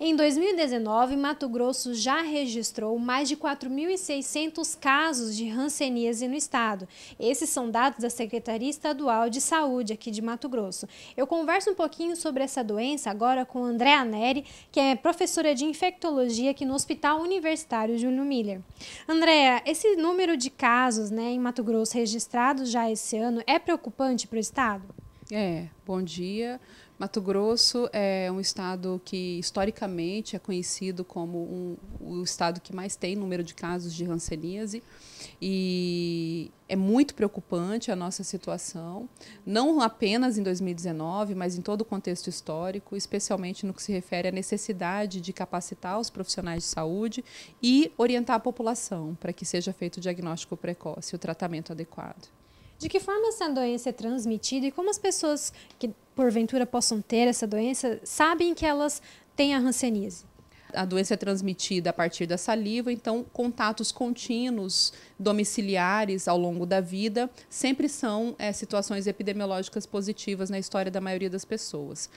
Em 2019, Mato Grosso já registrou mais de 4.600 casos de hanseníase no estado. Esses são dados da Secretaria Estadual de Saúde aqui de Mato Grosso. Eu converso um pouquinho sobre essa doença agora com Andréa Neri, que é professora de infectologia aqui no Hospital Universitário Júlio Miller. Andréa, esse número de casos né, em Mato Grosso registrados já esse ano é preocupante para o estado? É, bom dia. Mato Grosso é um estado que historicamente é conhecido como um, o estado que mais tem número de casos de hanseníase e é muito preocupante a nossa situação, não apenas em 2019, mas em todo o contexto histórico, especialmente no que se refere à necessidade de capacitar os profissionais de saúde e orientar a população para que seja feito o diagnóstico precoce e o tratamento adequado. De que forma essa doença é transmitida e como as pessoas que porventura possam ter essa doença sabem que elas têm a hanseníase? A doença é transmitida a partir da saliva, então contatos contínuos, domiciliares ao longo da vida, sempre são é, situações epidemiológicas positivas na história da maioria das pessoas.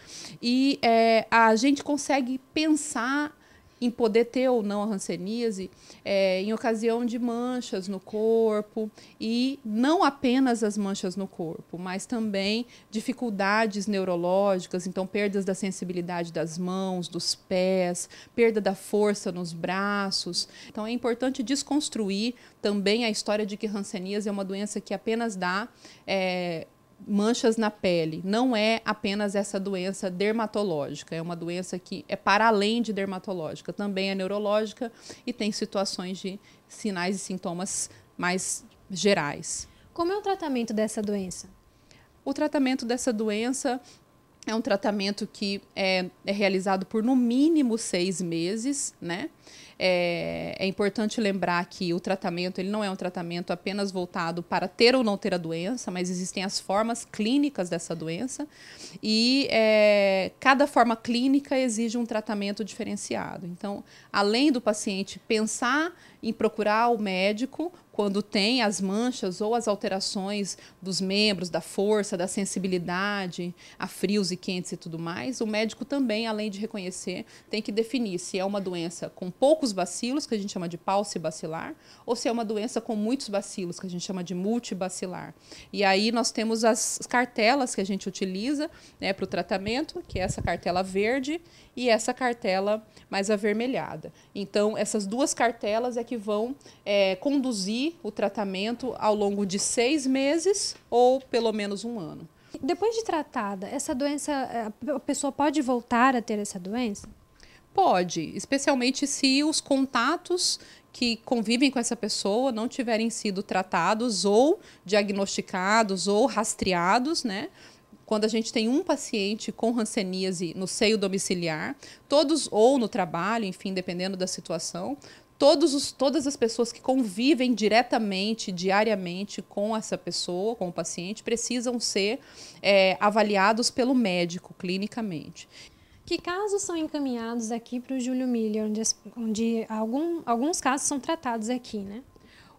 E é, a gente consegue pensar em poder ter ou não a hanseníase é, em ocasião de manchas no corpo e não apenas as manchas no corpo, mas também dificuldades neurológicas, então perdas da sensibilidade das mãos, dos pés, perda da força nos braços. Então é importante desconstruir também a história de que hanseníase é uma doença que apenas dá é, manchas na pele não é apenas essa doença dermatológica, é uma doença que é para além de dermatológica, também é neurológica e tem situações de sinais e sintomas mais gerais. Como é o tratamento dessa doença? O tratamento dessa doença é um tratamento que é, é realizado por no mínimo seis meses, né? É, é, importante lembrar que o tratamento ele não é um tratamento apenas voltado para ter ou não ter a doença, mas existem as formas clínicas dessa doença e é, cada forma clínica exige um tratamento diferenciado. Então, além do paciente pensar em procurar o médico quando tem as manchas ou as alterações dos membros, da força, da sensibilidade a frios e quentes e tudo mais. O médico também, além de reconhecer, tem que definir se é uma doença com poucos bacilos, que a gente chama de paucibacilar, ou se é uma doença com muitos bacilos, que a gente chama de multibacilar. E aí nós temos as cartelas que a gente utiliza né, para o tratamento, que é essa cartela verde e essa cartela mais avermelhada. Então, essas duas cartelas é que que vão é, conduzir o tratamento ao longo de seis meses ou pelo menos um ano. Depois de tratada, essa doença, é, a pessoa pode voltar a ter essa doença? Pode, especialmente se os contatos que convivem com essa pessoa não tiverem sido tratados ou diagnosticados ou rastreados, né? Quando a gente tem um paciente com ranceníase no seio domiciliar, todos ou no trabalho, enfim, dependendo da situação, todos os, todas as pessoas que convivem diretamente, diariamente com essa pessoa, com o paciente, precisam ser é, avaliados pelo médico clinicamente. Que casos são encaminhados aqui para o Júlio Miller, onde, onde algum, alguns casos são tratados aqui, né?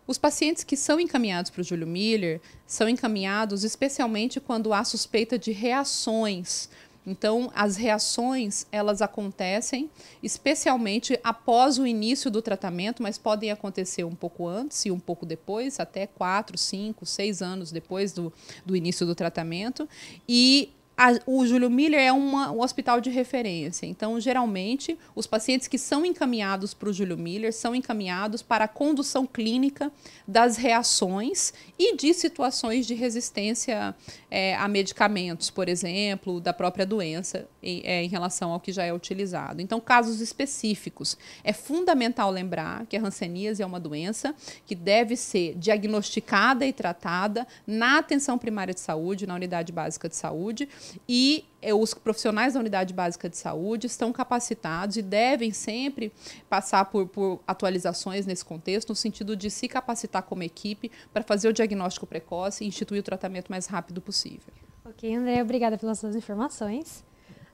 Os pacientes que são encaminhados para o Júlio Miller são encaminhados especialmente quando há suspeita de reações então, as reações, elas acontecem especialmente após o início do tratamento, mas podem acontecer um pouco antes e um pouco depois, até 4, 5, 6 anos depois do, do início do tratamento. E a, o Júlio Miller é uma, um hospital de referência. Então, geralmente, os pacientes que são encaminhados para o Júlio Miller são encaminhados para a condução clínica das reações e de situações de resistência é, a medicamentos, por exemplo, da própria doença em, é, em relação ao que já é utilizado. Então, casos específicos. É fundamental lembrar que a hanseníase é uma doença que deve ser diagnosticada e tratada na atenção primária de saúde, na unidade básica de saúde e é, os profissionais da unidade básica de saúde estão capacitados e devem sempre passar por, por atualizações nesse contexto, no sentido de se capacitar como equipe para fazer o diagnóstico precoce e instituir o tratamento mais rápido possível. Ok, André, obrigada pelas suas informações.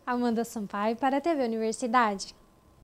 Amanda Sampaio para a TV Universidade.